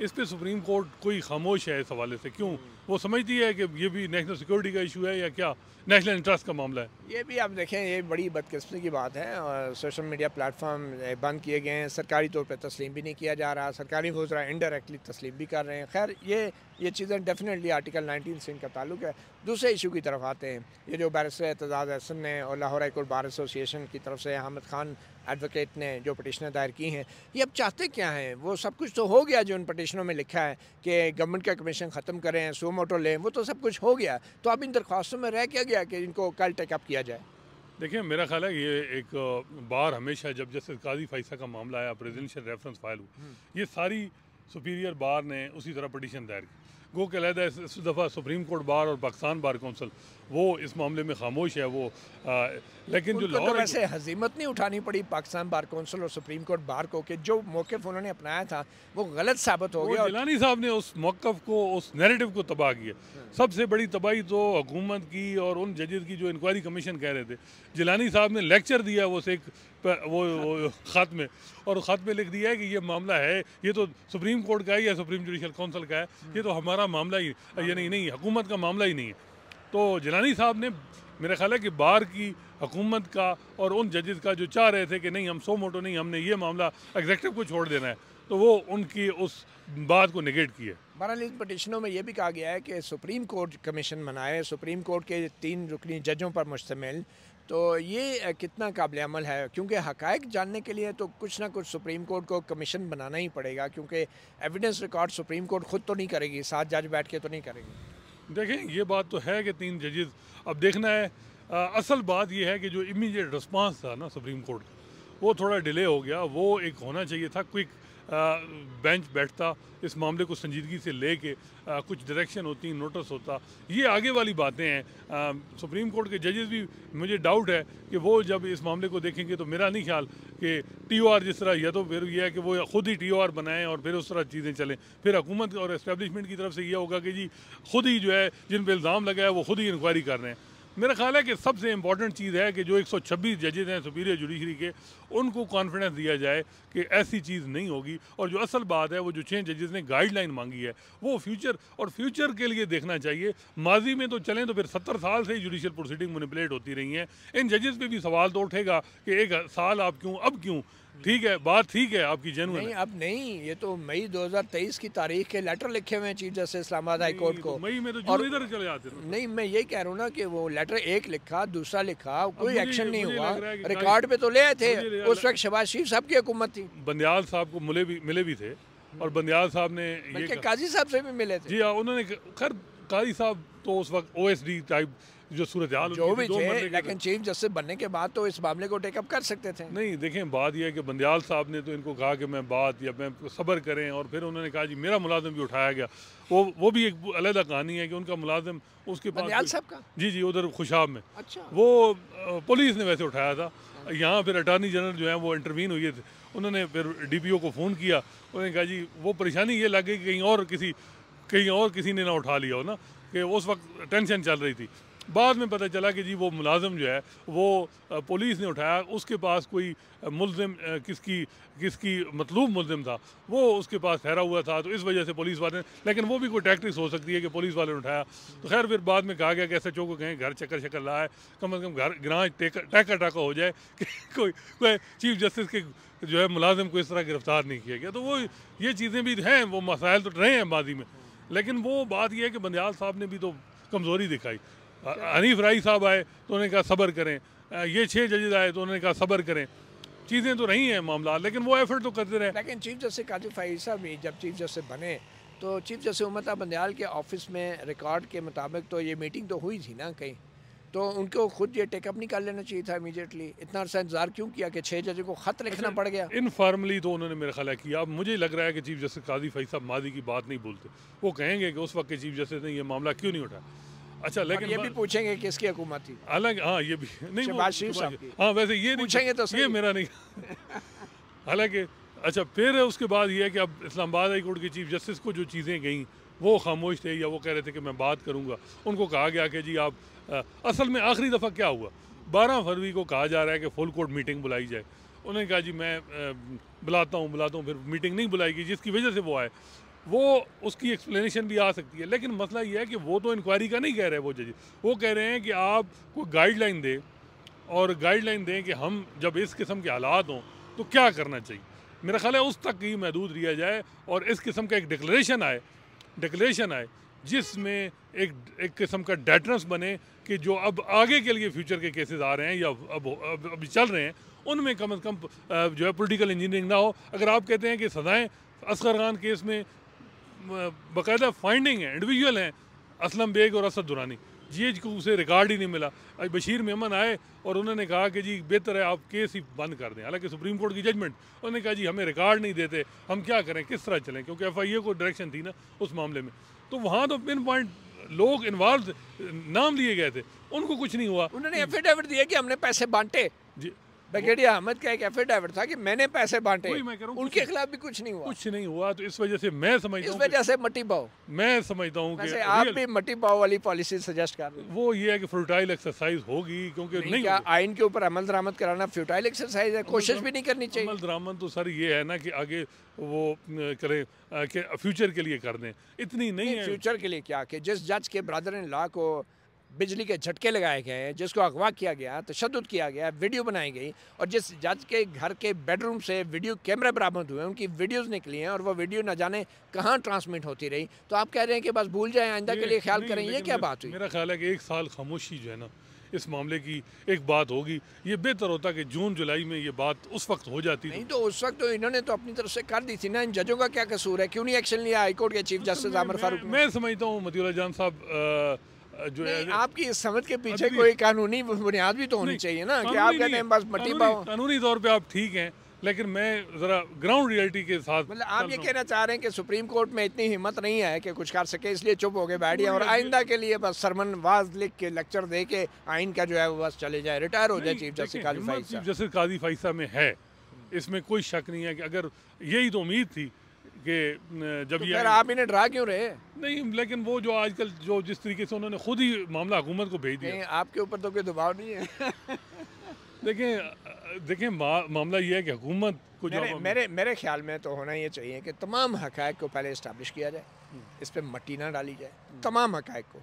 इस पर सुप्रीम कोर्ट कोई खामोश है इस हवाले से क्यों वो समझती है कि ये भी नेशनल सिक्योरिटी का इशू है या क्या नेशनल इंटरेस्ट का मामला है ये भी आप देखें ये बड़ी बदकस्मती की बात है और सोशल मीडिया प्लेटफॉर्म बंद किए गए हैं सरकारी तौर पर तस्लीम भी नहीं किया जा रहा सरकारी घोषणा इनडायरेक्टली तस्लीम भी कर रहे हैं खैर ये ये चीज़ें डेफिनेटली आर्टिकल नाइनटीन से इनका ताल्लुक है दूसरे इशू की तरफ आते हैं ये जो बैरिस्टर एतजाज़ अहसन ने और लाहौर हाईकोर्ट बार एसोसिएशन की तरफ से अहमद खान एडवोकेट ने जो पटिशनें दायर की हैं ये अब चाहते क्या हैं वो सब कुछ तो हो गया जो उन पटिशनों में लिखा है कि गवर्नमेंट का कमीशन ख़त्म करें सोमोटो लें वो तो सब कुछ हो गया तो अब इन दरख्वास्तों में रह क्या गया कि इनको कल टेकअप किया जाए देखिए मेरा ख्याल है ये एक बार हमेशा जब जैसे काजी फैसा का मामला आया प्रेजिडेंशियल रेफरेंस फाइल हुई हम्म। ये सारी सुपीरियर बार ने उसी तरह पटिशन दायर की गो के इस दफ़ा सुप्रीम कोर्ट बार और पाकिस्तान बार कौंसिल वो इस मामले में खामोश है वो आ, लेकिन जो तो ऐसे हजीमत नहीं उठानी पड़ी पाकिस्तान बार कौंसिल और सुप्रीम कोर्ट बार को कि जो मौक़ उन्होंने अपनाया था वो गलत साबित हो गया जिलानी साहब ने उस मौक़ को उस नरेटिव को तबाह किया सबसे बड़ी तबाही तो हुकूमत की और उन जजेज की जो इंक्वायरी कमीशन कह रहे थे जिलानी साहब ने लेक्चर दिया वो से एक वो, वो ख़त में और ख़त में लिख दिया है कि ये मामला है ये तो सुप्रीम कोर्ट का है या सुप्रीम जुडिशल काउंसिल का है ये तो हमारा मामला ही यानी नहीं हुकूमत का मामला ही नहीं है तो जलानी साहब ने मेरा ख्याल है कि बार की हुकूमत का और उन जजेस का जो चाह रहे थे कि नहीं हम सो मोटो नहीं हमने ये मामला एग्जेक्टिव को छोड़ देना है तो वो उनकी उस बात को निगेट है बहरहाल इन पटिशनों में यह भी कहा गया है कि सुप्रीम कोर्ट कमीशन बनाए सुप्रीम कोर्ट के तीन रुकनी जजों पर मुश्तमिल तो ये कितना काबिल अमल है क्योंकि हकायक जानने के लिए तो कुछ ना कुछ सुप्रीम कोर्ट को कमीशन बनाना ही पड़ेगा क्योंकि एविडेंस रिकॉर्ड सुप्रीम कोर्ट खुद तो नहीं करेगी सात जज बैठ के तो नहीं करेगी देखें ये बात तो है कि तीन जजेज अब देखना है आ, असल बात यह है कि जो इमीडिएट रिस्पांस था ना सुप्रीम कोर्ट का वो थोड़ा डिले हो गया वो एक होना चाहिए था क्विक बेंच बैठता इस मामले को संजीदगी से ले कुछ डायरेक्शन होती नोटिस होता ये आगे वाली बातें हैं सुप्रीम कोर्ट के जजेस भी मुझे डाउट है कि वो जब इस मामले को देखेंगे तो मेरा नहीं ख्याल कि टीओआर जिस तरह या तो फिर यह है कि वो खुद ही टीओआर बनाएं और फिर उस तरह चीज़ें चलें फिर हुकूमत और इस्टेब्लिशमेंट की तरफ से यह होगा कि जी खुद ही जो है जिन पर इल्ज़ाम लगा है वो खुद ही इंक्वायरी कर रहे हैं मेरा ख्याल है कि सबसे इम्पॉर्टेंट चीज़ है कि जो 126 जजेज हैं सुपीरियर जुडिशरी के उनको कॉन्फिडेंस दिया जाए कि ऐसी चीज़ नहीं होगी और जो असल बात है वो जो छः जजेज ने गाइडलाइन मांगी है वो फ्यूचर और फ्यूचर के लिए देखना चाहिए माजी में तो चलें तो फिर सत्तर साल से ही जुडिशल प्रोसीडिंग मनिपुलेट होती रही हैं इन जजेस पर भी सवाल तो उठेगा कि एक साल आप क्यों अब क्यों ठीक है बात ठीक है आपकी जन्म नहीं अब नहीं ये तो मई 2023 की तारीख के लेटर लिखे हुए हैं chief justice Islamabad high court को तो मई में तो जो इधर चले जाते नहीं मैं यही कह रहा हूँ ना कि वो लेटर एक लिखा दूसरा लिखा कोई एक्शन नहीं हुआ रिकॉर्ड पे तो ले आए थे उस वक्त शबाज शरीफ साहब की हुकूमत थी बंदयाल साहब को मिले भी मिले भी थे और हम्म। बंदयाल साहब ने काजी साहब से भी मिले थे जी हाँ उन्होंने खैर काजी साहब तो उस वक्त ओ टाइप जो सूरत तो लेकिन चीफ जस्टिस बनने के बाद तो इस मामले को टेकअप कर सकते थे नहीं देखें बात यह है कि बंदयाल साहब ने तो इनको कहा कि मैं बात या मैं सब्र करें और फिर उन्होंने कहा जी मेरा मुलाजम भी उठाया गया वो वो भी एक अलग कहानी है कि उनका मुलाजम उसके बंदयाल साहब का जी जी उधर खुशाब में अच्छा वो पुलिस ने वैसे उठाया था यहाँ फिर अटार्नी जनरल जो है वो इंटरवीन हुए थे उन्होंने फिर डी को फ़ोन किया उन्होंने कहा जी वो परेशानी ये लग गई कहीं और किसी कहीं और किसी ने ना उठा लिया हो ना कि उस वक्त टेंशन चल रही थी बाद में पता चला कि जी वो मुलाजम जो है वो पुलिस ने उठाया उसके पास कोई मुलम किसकी किसकी मतलूब मुलम था वो उसके पास ठहरा हुआ था तो इस वजह से पुलिस वाले लेकिन वो भी कोई टैक्टिक्स हो सकती है कि पुलिस वाले ने उठाया तो खैर फिर बाद में कहा गया कि एस एच ओ को कहें घर चक्कर शक्कर लाए कम अज़ कम घर ग्रांच टैका टाका हो जाए कि कोई कोई चीफ जस्टिस के जो है मुलाजम को इस तरह गिरफ्तार नहीं किया गया तो वो ये चीज़ें भी हैं वो मसाइल तो रहे हैं माजी में लेकिन वो बात यह है कि बंदयाल साहब ने भी तो कमज़ोरी दिखाई हनीफ राई साहब आए तो उन्होंने कहा सब्र करें ये छः जजेज आए तो उन्होंने कहा सब्र करें चीज़ें तो नहीं हैं मामला लेकिन वो एफर्ट तो करते रहे लेकिन चीफ जस्टिस काजी फाई साहब भी जब चीफ जस्टिस बने तो चीफ जस्टिस उमता बंदयाल के ऑफिस में रिकॉर्ड के मुताबिक तो ये मीटिंग तो हुई थी ना कहीं तो उनको खुद ये टेकअप नहीं कर लेना चाहिए था इमीजिएटली इतना अर्सा इंतजार क्यों किया कि छः जजों को खत अच्छा, लिखना पड़ गया इनफॉर्मली तो उन्होंने मेरा ख्याल किया अब मुझे लग रहा है कि चीफ जस्टिस काजी फई साहब माजी की बात नहीं बोलते वो कहेंगे कि उस वक्त के चीफ जस्टिस ने यह मामला क्यों नहीं उठाया अच्छा लेकिन ये भी पूछेंगे किसकी हुकूमत थी अलग हाँ ये भी नहीं अच्छा, हाँ वैसे ये नहीं पूछेंगे तो ये मेरा नहीं हालांकि अच्छा फिर उसके बाद ये है कि अब इस्लामाबाद हाई कोर्ट के चीफ जस्टिस को जो चीज़ें गई वो खामोश थे या वो कह रहे थे कि मैं बात करूँगा उनको कहा गया कि जी आप आ, असल में आखिरी दफ़ा क्या हुआ बारह फरवरी को कहा जा रहा है कि फुल कोर्ट मीटिंग बुलाई जाए उन्होंने कहा जी मैं आ, बुलाता हूँ बुलाता हूँ फिर मीटिंग नहीं बुलाई गई जिसकी वजह से वो आए वो उसकी एक्सप्लेनेशन भी आ सकती है लेकिन मसला ये है कि वो तो इंक्वायरी का नहीं कह रहे वो जज वो कह रहे हैं कि आप को गाइडलाइन दें और गाइडलाइन दें कि हम जब इस किस्म के हालात हों तो क्या करना चाहिए मेरा ख्याल है उस तक ही महदूद लिया जाए और इस किस्म का एक डिक्लेशन आए डिक्लेशन आए जिसमें एक एक किस्म का डेटनस बने कि जो अब आगे के लिए फ्यूचर के केसेस आ रहे हैं या अब अब, अब चल रहे हैं उनमें कम अज़ कम जो है पॉलिटिकल इंजीनियरिंग ना हो अगर आप कहते हैं कि सजाएं असगर खान केस में बाकायदा फाइंडिंग है इंडिविजुअल हैं असलम बेग और असद दुरानी जी एच को उसे रिकॉर्ड ही नहीं मिला आज बशीर मेमन आए और उन्होंने कहा कि जी बेहतर है आप केस ही बंद कर दें हालांकि सुप्रीम कोर्ट की जजमेंट उन्होंने कहा जी हमें रिकॉर्ड नहीं देते हम क्या करें किस तरह चलें क्योंकि एफ आई ए को डायरेक्शन थी ना उस मामले में तो वहाँ तो पिन पॉइंट लोग इन्वॉल्व नाम लिए गए थे उनको कुछ नहीं हुआ उन्होंने एफिडेविट दिया कि हमने पैसे बांटे जी बगेड़िया अहमद का एक एफिडेविट था कि मैंने पैसे बांटे उनके खिलाफ भी कुछ नहीं हुआ कुछ नहीं हुआ तो इस वजह से मैं समझता हूँ इस वजह से मट्टी पाओ मैं समझता हूँ आप भी मट्टी पाओ वाली पॉलिसी सजेस्ट कर वो ये है कि फ्रूटाइल एक्सरसाइज होगी क्योंकि नहीं, क्या आइन के ऊपर अमल दरामद कराना फ्रूटाइल एक्सरसाइज है कोशिश भी नहीं करनी चाहिए अमल दरामद तो सर ये है ना कि आगे वो करें फ्यूचर के लिए कर दें इतनी नहीं है फ्यूचर के लिए क्या कि जिस जज के ब्रदर इन लॉ को बिजली के झटके लगाए गए हैं जिसको अगवा किया गया तशद किया गया वीडियो बनाई गई और जिस जज के घर के बेडरूम से वीडियो कैमरे बरामद हुए उनकी वीडियोस निकली हैं और वो वीडियो ना जाने कहाँ ट्रांसमिट होती रही तो आप कह रहे हैं कि बस भूल जाए आइंदा के लिए ख्याल करें ये क्या बात हुई मेरा ख्याल है कि एक साल खामोशी जो है ना इस मामले की एक बात होगी ये बेहतर होता कि जून जुलाई में ये बात उस वक्त हो जाती तो। नहीं तो उस वक्त तो इन्होंने तो अपनी तरफ से कर दी थी ना इन जजों का क्या कसूर है क्यों नहीं एक्शन लिया हाईकोर्ट के चीफ जस्टिस आमर फारूक मैं समझता हूँ मदीला जान साहब जो नहीं, है आपकी इस समझ के पीछे कोई कानूनी बुनियाद भी तो होनी चाहिए ना कि आप कहते हैं बस मट्टी पाओ कानूनी तौर पे आप ठीक हैं लेकिन मैं ज़रा ग्राउंड रियलिटी के साथ मतलब आप ये कहना चाह रहे हैं कि सुप्रीम कोर्ट में इतनी हिम्मत नहीं है कि कुछ कर सके इसलिए चुप हो गए बैठिए और आइंदा के लिए बस सरमन वाज लिख के लेक्चर दे के आइन का जो है वो बस चले जाए रिटायर हो जाए chief justice chief justice Qazi Faez में है इसमें कोई शक नहीं है कि अगर यही तो उम्मीद थी कि जब तो ये आप इन्हें डरा क्यों रहे नहीं लेकिन वो जो आजकल जो जिस तरीके से उन्होंने खुद ही मामला हुकूमत को भेज दिया आपके ऊपर तो कोई दबाव नहीं है देखें देखें मा, मामला ये है कि हुकूमत को मेरे, मेरे मेरे ख्याल में तो होना ये चाहिए कि तमाम हक़ को पहले इस्टबलिश किया जाए इस पर मट्टी ना डाली जाए हम्म। तमाम हक़ को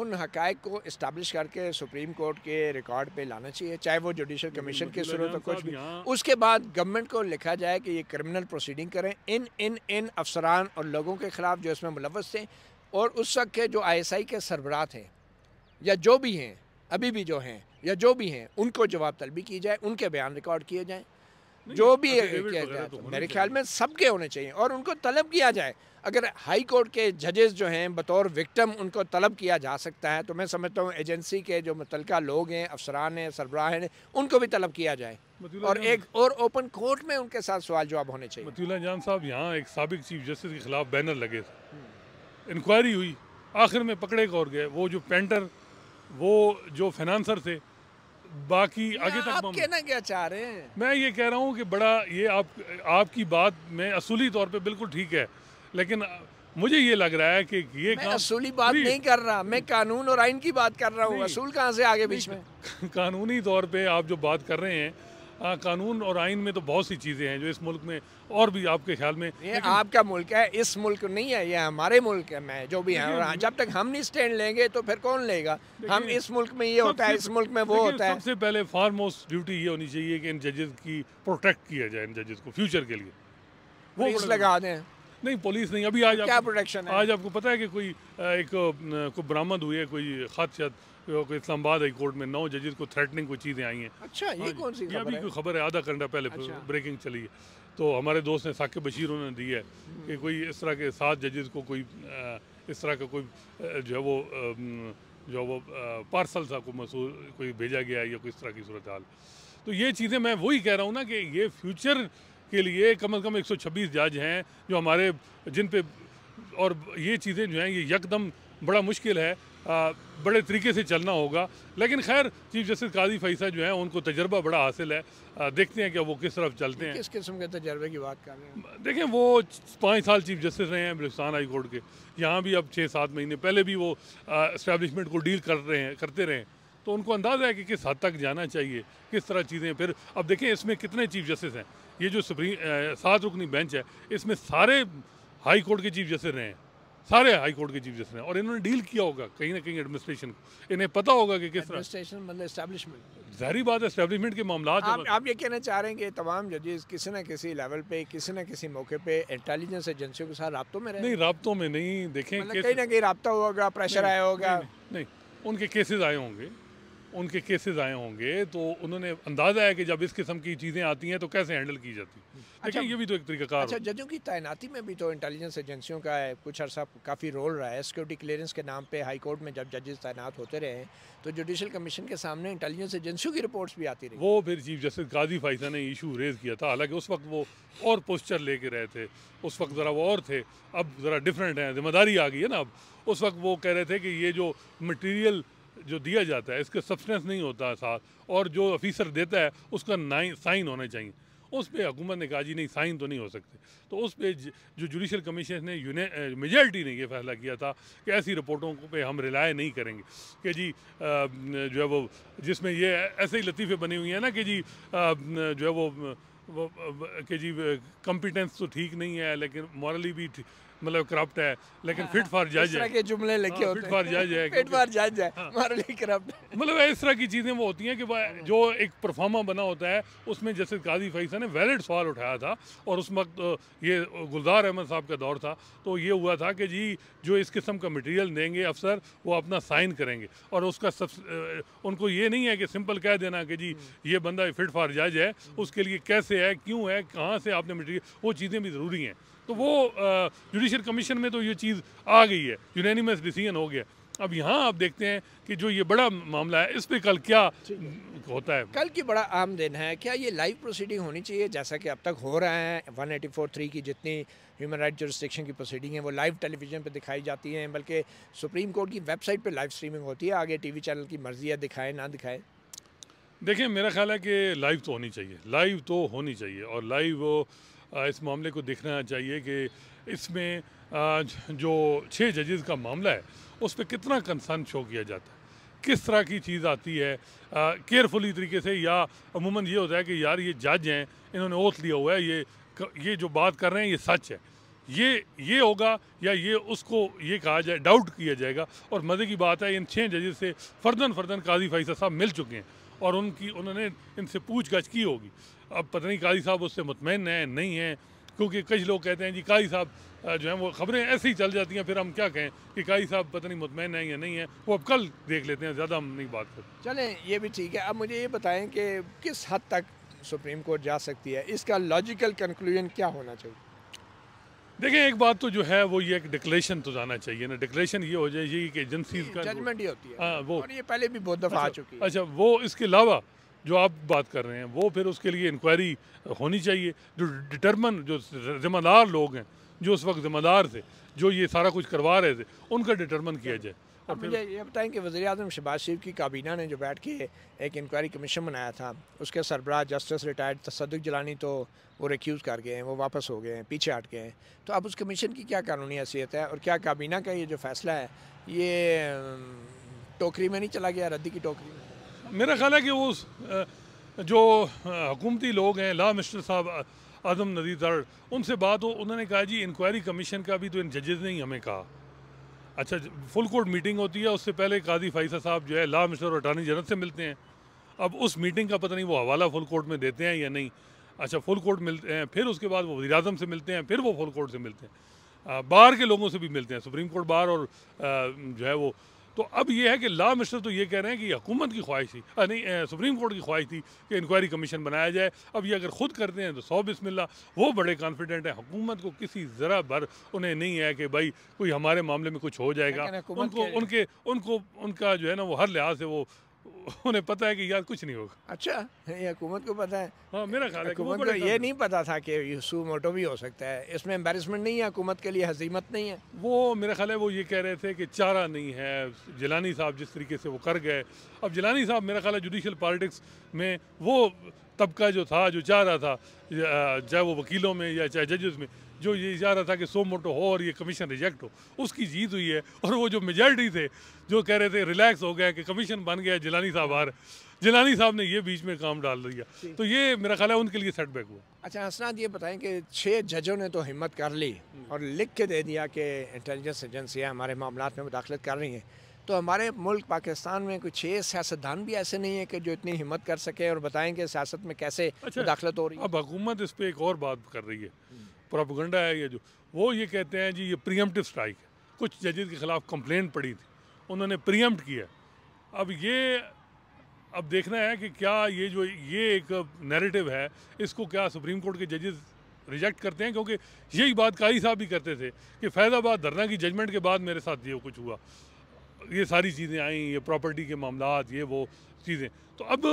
उन हक़ को इस्टबलिश करके सुप्रीम कोर्ट के रिकॉर्ड पे लाना चाहिए चाहे वो जुडिशल कमीशन हम्म, के शुरू तो कुछ भी उसके बाद गवर्नमेंट को लिखा जाए कि ये क्रिमिनल प्रोसीडिंग करें इन इन इन अफसरान और लोगों के ख़िलाफ़ जो इसमें मुलवस थे और उस वक्त के जो आई के सरबराह थे या जो भी हैं अभी भी जो हैं या जो भी हैं उनको जवाब तलबी की जाए उनके बयान रिकॉर्ड किए जाएँ जो भी किया जाए तो मेरे ख्याल में सबके होने चाहिए और उनको तलब किया जाए अगर हाई कोर्ट के जजेस जो हैं बतौर विक्टम उनको तलब किया जा सकता है तो मैं समझता हूँ एजेंसी के जो मुतलका लोग हैं अफसरान हैं सरबराह हैं उनको भी तलब किया जाए और एक और ओपन कोर्ट में उनके साथ सवाल जवाब होने चाहिए मतुल्ला जान साहब यहाँ एक सबक चीफ जस्टिस के खिलाफ बैनर लगे थे इंक्वायरी हुई आखिर में पकड़े कौर गए वो जो पेंटर वो जो फिनंसर थे बाकी आगे तक आप कहना क्या चाह रहे हैं मैं ये कह रहा हूँ कि बड़ा ये आप आपकी बात में असूली तौर पे बिल्कुल ठीक है लेकिन मुझे ये लग रहा है कि ये मैं असूली बात नहीं कर रहा मैं कानून और आइन की बात कर रहा हूँ असूल कहाँ से आगे बीच में कानूनी तौर पर आप जो बात कर रहे हैं आ, कानून और आइन में तो बहुत सी चीज़ें हैं जो इस मुल्क में और भी आपके ख्याल में ये आपका मुल्क है इस मुल्क नहीं है ये हमारे मुल्क में जो भी है और जब तक हम नहीं स्टैंड लेंगे तो फिर कौन लेगा हम इस मुल्क में ये होता है इस मुल्क में वो होता है सबसे पहले फार मोस्ट ड्यूटी ये होनी चाहिए कि इन जजेस की प्रोटेक्ट किया जाए इन जजेस को फ्यूचर के लिए वो लगा दें नहीं पुलिस नहीं अभी आज क्या प्रोटेक्शन आज आपको पता है कि कोई एक को बरामद हुई है कोई खादशात इस्लामाबाद हाई कोर्ट में नौ जजेस को थ्रेटनिंग कोई चीज़ें आई हैं अच्छा ये हाँ कौन सी अभी कोई खबर है आधा घंटा पहले अच्छा। ब्रेकिंग चली है तो हमारे दोस्त ने साकिब बशीर उन्होंने दी है हम्म। कि कोई इस तरह के सात जजेस को कोई इस तरह का कोई जो है वो जो है वो पार्सल सा को मसूर कोई भेजा गया या कोई इस तरह की सूरत हाल तो ये चीज़ें मैं वही कह रहा हूँ ना कि ये फ्यूचर के लिए कम अज़ कम छब्बीस जज हैं जो हमारे जिन पे और ये चीज़ें जो हैं ये यकदम बड़ा मुश्किल है बड़े तरीके से चलना होगा लेकिन खैर चीफ जस्टिस काजी फैसा जो है उनको तजर्बा बड़ा हासिल है आ, देखते हैं कि वो किस तरफ चलते हैं किस किस्म के तजर्बे की बात कर रहे हैं देखें वो पाँच साल चीफ जस्टिस रहे हैं बलुस्तान हाई कोर्ट के यहाँ भी अब छः सात महीने पहले भी वो इस्टेबलिशमेंट को डील कर रहे हैं करते रहे तो उनको अंदाज़ा है कि किस हद तक जाना चाहिए किस तरह चीज़ें फिर अब देखें इसमें कितने चीफ जस्टिस हैं ये जो सुप्रीम सात रुकनी बेंच है इसमें सारे हाई कोर्ट के चीफ जस्टिस रहे हैं सारे हाई कोर्ट के चीफ जस्टिस हैं और इन्होंने डील किया होगा कहीं ना कहीं एडमिनिस्ट्रेशन को इन्हें पता होगा कि किस एडमिनिस्ट्रेशन मतलब इस्टेब्लिशमेंट जारी बात एस्टेब्लिशमेंट के मामला आप, आप ये कहना चाह रहे हैं कि तमाम जजेस किसी न किसी लेवल पे किसी न किसी मौके पे इंटेलिजेंस एजेंसियों के साथ रबतों में नहीं रबतों में नहीं देखें मतलब कहीं ना कहीं रबता होगा प्रेशर आया होगा नहीं उनके केसेज आए होंगे उनके केसेस आए होंगे तो उन्होंने अंदाज़ा है कि जब इस किस्म की चीज़ें आती हैं तो कैसे हैंडल की जाती है अच्छा, ये भी तो एक का अच्छा जजों की तैनाती में भी तो इंटेलिजेंस एजेंसियों का कुछ अरसा काफ़ी रोल रहा है सिक्योरिटी क्लियरेंस के नाम पर हाई कोर्ट में जब जजेस तैनात होते रहे तो जुडिशल कमीशन के सामने इंटेलिजेंस एजेंसियों की रिपोर्ट्स भी आती रही वो फिर चीफ जस्टिस गाजी फाइजा ने इशू रेज़ किया था हालांकि उस वक्त वो और पोस्चर लेके रहे थे उस वक्त ज़रा वो और थे अब ज़रा डिफरेंट हैं जिम्मेदारी आ गई है ना अब उस वक्त वो कह रहे थे कि ये जो मटीरियल जो दिया जाता है इसका सब्सटेंस नहीं होता साथ और जो ऑफिसर देता है उसका ना साइन होना चाहिए उस पर हुकूमत ने कहा जी नहीं साइन तो नहीं हो सकते तो उस पर जो जुडिशल कमीशन ने यूनि मेजॉरिटी ने ये फैसला किया था कि ऐसी रिपोर्टों पे हम रिलाई नहीं करेंगे कि जी जो है वो जिसमें ये ऐसे ही लतीफ़े बनी हुई हैं ना कि जी जो है वो, वो कि जी कम्पिटेंस तो ठीक नहीं है लेकिन मॉरली भी मतलब करप्ट है लेकिन फिट फॉर जज है जुमले लिखे फिट फॉर जज है फिट फॉर जज है हमारे लिए करप्ट मतलब इस तरह की चीज़ें वो होती हैं कि जो एक परफॉर्मा बना होता है उसमें जैसे काजी फैसा ने वैलिड सवाल उठाया था और उस वक्त ये गुलजार अहमद साहब का दौर था तो ये हुआ था कि जी जो इस किस्म का मटेरियल देंगे अफसर वो अपना साइन करेंगे और उसका सब उनको ये नहीं है कि सिंपल कह देना कि जी हम्म। ये बंदा फिट फॉर जज है उसके लिए कैसे है क्यों है कहाँ से आपने मटेरियल वो चीज़ें भी ज़रूरी हैं तो वो जुडिशल कमीशन में तो ये चीज़ आ गई है यूनानिमस डिसीजन हो गया अब यहाँ आप देखते हैं कि जो ये बड़ा मामला है इस पर कल क्या होता है कल की बड़ा आम दिन है क्या ये लाइव प्रोसीडिंग होनी चाहिए जैसा कि अब तक हो रहा है वन एटी फोर थ्री की जितनी ह्यूमन राइट जुरिस्टिक्शन की प्रोसीडिंग है वो लाइव टेलीविजन पे दिखाई जाती हैं बल्कि सुप्रीम कोर्ट की वेबसाइट पे लाइव स्ट्रीमिंग होती है आगे टीवी चैनल की मर्जी है दिखाए ना दिखाए देखिए मेरा ख्याल है कि लाइव तो होनी चाहिए लाइव तो होनी चाहिए और लाइव वो इस मामले को देखना चाहिए कि इसमें जो छः जजेज़ का मामला है उस पर कितना कंसर्न शो किया जाता है किस तरह की चीज़ आती है केयरफुली तरीके से या अमूमन ये होता है कि यार ये जज हैं इन्होंने ओथ लिया हुआ है ये ये जो बात कर रहे हैं ये सच है ये ये होगा या ये उसको ये कहा जाए डाउट किया जाएगा और मज़े की बात है इन छः जजेस से फर्दन फर्दन काजी फैसल साहब मिल चुके हैं और उनकी उन्होंने इनसे पूछ गछ की होगी अब पता नहीं काजी साहब उससे मुतमिन हैं नहीं हैं क्योंकि कई लोग कहते हैं जी काजी साहब जो है वो खबरें ऐसे ही चल जाती हैं फिर हम क्या कहें कि काजी साहब पता नहीं मुतमिन हैं या नहीं है वो अब कल देख लेते हैं ज़्यादा हम नहीं बात करते चलें ये भी ठीक है अब मुझे ये बताएं कि किस हद तक सुप्रीम कोर्ट जा सकती है इसका लॉजिकल कंक्लूजन क्या होना चाहिए देखें एक बात तो जो है वो ये एक डिक्लेशन तो जाना चाहिए ना डिक्लेशन ये हो जाए कि एजेंसी का जजमेंट ही होती है आ, हाँ, वो और ये पहले भी बहुत दफ़ा अच्छा, आ चुकी है अच्छा वो इसके अलावा जो आप बात कर रहे हैं वो फिर उसके लिए इंक्वायरी होनी चाहिए जो डिटर्मन जो ज़िम्मेदार लोग हैं जो उस वक्त ज़िम्मेदार थे जो ये सारा कुछ करवा रहे थे उनका डिटर्मन किया जाए और मुझे ये बताएं कि वजी अजम शहबाज शरीफ की काबीना ने जो बैठ के एक इंक्वायरी कमीशन बनाया था उसके सरबराह जस्टिस रिटायर्ड तसद जलानी तो वो रिक्यूज़ कर गए हैं वो वापस हो गए हैं पीछे हट गए हैं तो अब उस कमीशन की क्या कानूनी हैसियत है और क्या काबीना का ये जो फैसला है ये टोकरी में नहीं चला गया रद्दी की टोकरी में मेरा ख्याल है कि वो जो हुकूमती लोग हैं ला मिनिस्टर साहब आजम नदी दर उनसे बात हो उन्होंने कहा जी इंक्वायरी कमीशन का भी तो इन जजेज़ ने ही हमें कहा अच्छा फुल कोर्ट मीटिंग होती है उससे पहले काजी फाइसा साहब जो है ला मिनिस्टर और अटानी जनरल से मिलते हैं अब उस मीटिंग का पता नहीं वो हवाला फुल कोर्ट में देते हैं या नहीं अच्छा फुल कोर्ट मिलते हैं फिर उसके बाद वो वजी अजम से मिलते हैं फिर वो फुल कोर्ट से मिलते हैं बाहर के लोगों से भी मिलते हैं सुप्रीम कोर्ट बार और जो है वो तो अब ये है कि ला मिस्टर तो ये कह रहे हैं कि हुकूमत की ख्वाहिश थी नहीं सुप्रीम कोर्ट की ख्वाहिश थी कि इंक्वायरी कमीशन बनाया जाए अब ये अगर खुद करते हैं तो सौ बिस्मिल्ला वो बड़े कॉन्फिडेंट हैं हुकूमत को किसी ज़रा भर उन्हें नहीं है कि भाई कोई हमारे मामले में कुछ हो जाएगा उनको उनके उनको उनका जो है ना वो हर लिहाज से वो उन्हें पता है कि यार कुछ नहीं होगा अच्छा ये हुकूमत को पता है हाँ मेरा ख्याल है हुकूमत को ये नहीं पता था कि यूसू मोटो भी हो सकता है इसमें एम्बेरसमेंट नहीं है हुकूमत के लिए हजीमत नहीं है वो मेरा ख्याल है वो ये कह रहे थे कि चारा नहीं है जिलानी साहब जिस तरीके से वो कर गए अब जिलानी साहब मेरा ख्याल है जुडिशल पॉलिटिक्स में वो तबका जो था जो चाह रहा था चाहे वो वकीलों में या चाहे जजेस में जो ये जा रहा था कि सो मोटो हो और ये कमीशन रिजेक्ट हो उसकी जीत हुई है और वो जो मेजॉरिटी थे जो कह रहे थे रिलैक्स हो गया कि कमीशन बन गया जिलानी साहब हार जिलानी साहब ने ये बीच में काम डाल दिया तो ये मेरा ख्याल है उनके लिए सेटबैक हुआ अच्छा असनाद ये बताएं कि छः जजों ने तो हिम्मत कर ली और लिख के दे दिया कि इंटेलिजेंस एजेंसियाँ हमारे मामला में मुदाखलत कर रही हैं तो हमारे मुल्क पाकिस्तान में कुछ छः सियासतदान भी ऐसे नहीं है कि जो इतनी हिम्मत कर सके और बताएं कि सियासत में कैसे अच्छा, दाखलत हो रही है अब हुकूमत इस पर एक और बात कर रही है हम्म। प्रोपगंडा है या जो वो ये कहते हैं जी ये प्रियम्पटिव स्ट्राइक है कुछ जजेज के ख़िलाफ़ कंप्लेंट पड़ी थी उन्होंने प्रियम्प्ट किया अब ये अब देखना है कि क्या ये जो ये एक नैरेटिव है इसको क्या सुप्रीम कोर्ट के जजेस रिजेक्ट करते हैं क्योंकि यही बात काई साहब भी करते थे कि फैज़ाबाद धरना की जजमेंट के बाद मेरे साथ ये कुछ हुआ ये सारी चीज़ें आई ये प्रॉपर्टी के मामला ये वो चीज़ें तो अब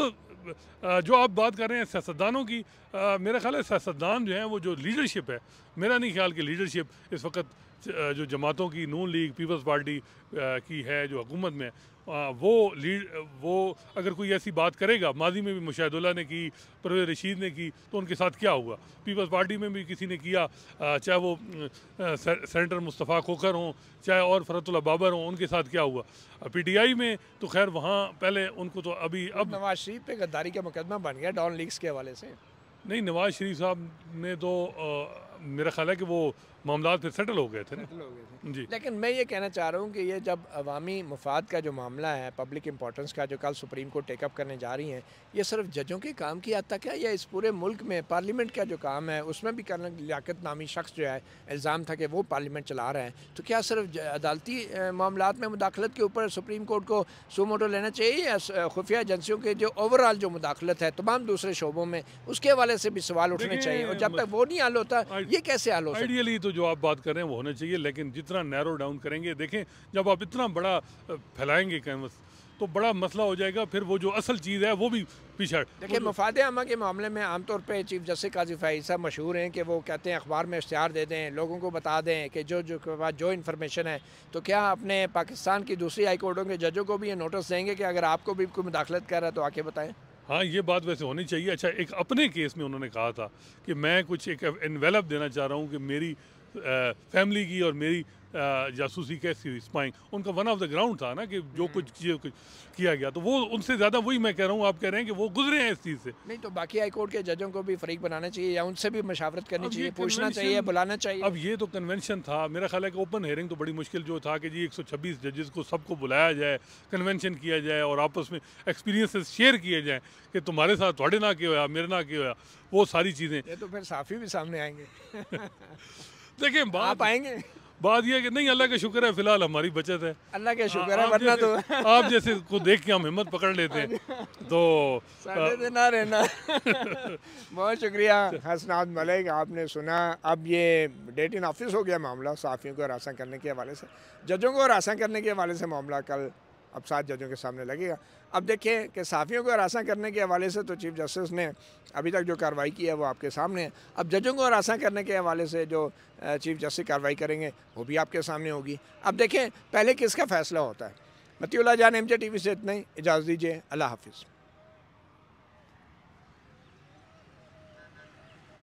जो आप बात कर रहे हैं सियासतदानों की मेरा ख्याल है सियासतदान जो है वो जो लीडरशिप है मेरा नहीं ख्याल कि लीडरशिप इस वक्त जो जमातों की नून लीग पीपल्स पार्टी की है जो हुकूमत में वो लीड वो अगर कोई ऐसी बात करेगा माजी में भी मुशाहदुल्ला ने की परवेज रशीद ने की तो उनके साथ क्या हुआ पीपल्स पार्टी में भी किसी ने किया चाहे वो सेंटर मुस्तफ़ा खोखर हों चाहे और फरतुल्ला बाबर हों उनके साथ क्या हुआ पीटीआई में तो खैर वहाँ पहले उनको तो अभी अब नवाज शरीफ पे गद्दारी का मुकदमा बन गया डॉन लीग्स के हवाले से नहीं नवाज शरीफ साहब ने तो आ, मेरा ख्याल है कि वो मामला फिर तो सेटल हो गए थे सेटल हो गए थे जी लेकिन मैं ये कहना चाह रहा हूँ कि ये जब अवामी मफाद का जो मामला है पब्लिक इंपॉर्टेंस का जो कल सुप्रीम कोर्ट टेकअप करने जा रही हैं ये सिर्फ जजों के काम की हद तक है या इस पूरे मुल्क में पार्लियामेंट का जो काम है उसमें भी करना लियाकत नामी शख्स जो है इल्ज़ाम था कि वो पार्लियामेंट चला रहे हैं तो क्या सिर्फ अदालती मामला में मुदाखलत के ऊपर सुप्रीम कोर्ट को मोटो लेना चाहिए या खुफिया एजेंसियों के जो ओवरऑल जो मुदाखलत है तमाम दूसरे शोबों में उसके हवाले से भी सवाल उठने चाहिए और जब तक वो नहीं हल होता ये कैसे हल हो आइडियली तो जो आप बात कर रहे हैं वो होने चाहिए लेकिन जितना नैरो डाउन करेंगे देखें जब आप इतना बड़ा फैलाएंगे कैनवस तो बड़ा मसला हो जाएगा फिर वो जो असल चीज़ है वो भी पिछड़ देखिए मफाद आमा के मामले में आमतौर पर चीफ जस्टिस काजी फाई साहब मशहूर हैं कि वो कहते हैं अखबार में इश्तहार दे दें लोगों को बता दें कि जो जो के पास जो इन्फॉर्मेशन है तो क्या अपने पाकिस्तान की दूसरी हाई कोर्टों के जजों को भी ये नोटिस देंगे कि अगर आपको भी कोई मुदाखलत कर रहा है तो आके बताएं हाँ ये बात वैसे होनी चाहिए अच्छा एक अपने केस में उन्होंने कहा था कि मैं कुछ एक इन्वेलप देना चाह रहा हूँ कि मेरी फैमिली की और मेरी जासूसी कैसी हुई स्पाइंग उनका वन ऑफ द ग्राउंड था ना कि जो हम्म। कुछ, कुछ किया गया तो वो उनसे ज़्यादा वही मैं कह रहा हूँ आप कह रहे हैं कि वो गुजरे हैं इस चीज़ से नहीं तो बाकी हाई कोर्ट के जजों को भी फरीक बनाना चाहिए या उनसे भी मशावरत करनी चाहिए पूछना चाहिए बुलाना चाहिए अब ये तो कन्वेंशन था मेरा ख्याल है कि ओपन हेयरिंग तो बड़ी मुश्किल जो था कि जी एक सौ छब्बीस जजेस को सबको बुलाया जाए कन्वेंशन किया जाए और आपस में एक्सपीरियंसिस शेयर किए जाएँ कि तुम्हारे साथ थोड़े ना के होया मेरे ना के होया वो सारी चीज़ें तो फिर साफ़ी भी सामने आएंगे देखिए आप आएंगे बात यह कि नहीं अल्लाह का शुक्र है फिलहाल हमारी बचत है अल्लाह का शुक्र है वरना तो आप जैसे को देख के हम हिम्मत पकड़ लेते हैं तो ना रहना बहुत शुक्रिया हसनाद मलिक आपने सुना अब ये डेट इन ऑफिस हो गया मामला साफियों को रासा करने के हवाले से जजों को रासा करने के हवाले से मामला कल अब सात जजों के सामने लगेगा अब देखिए कि साफियों को हरासा करने के हवाले से तो चीफ जस्टिस ने अभी तक जो कार्रवाई की है वो आपके सामने है अब जजों को हरासा करने के हवाले से जो चीफ जस्टिस कार्रवाई करेंगे वो भी आपके सामने होगी अब देखें पहले किसका फैसला होता है मतियला जान एम टी वी से इतना ही इजाज़त दीजिए अल्लाह हाफिज़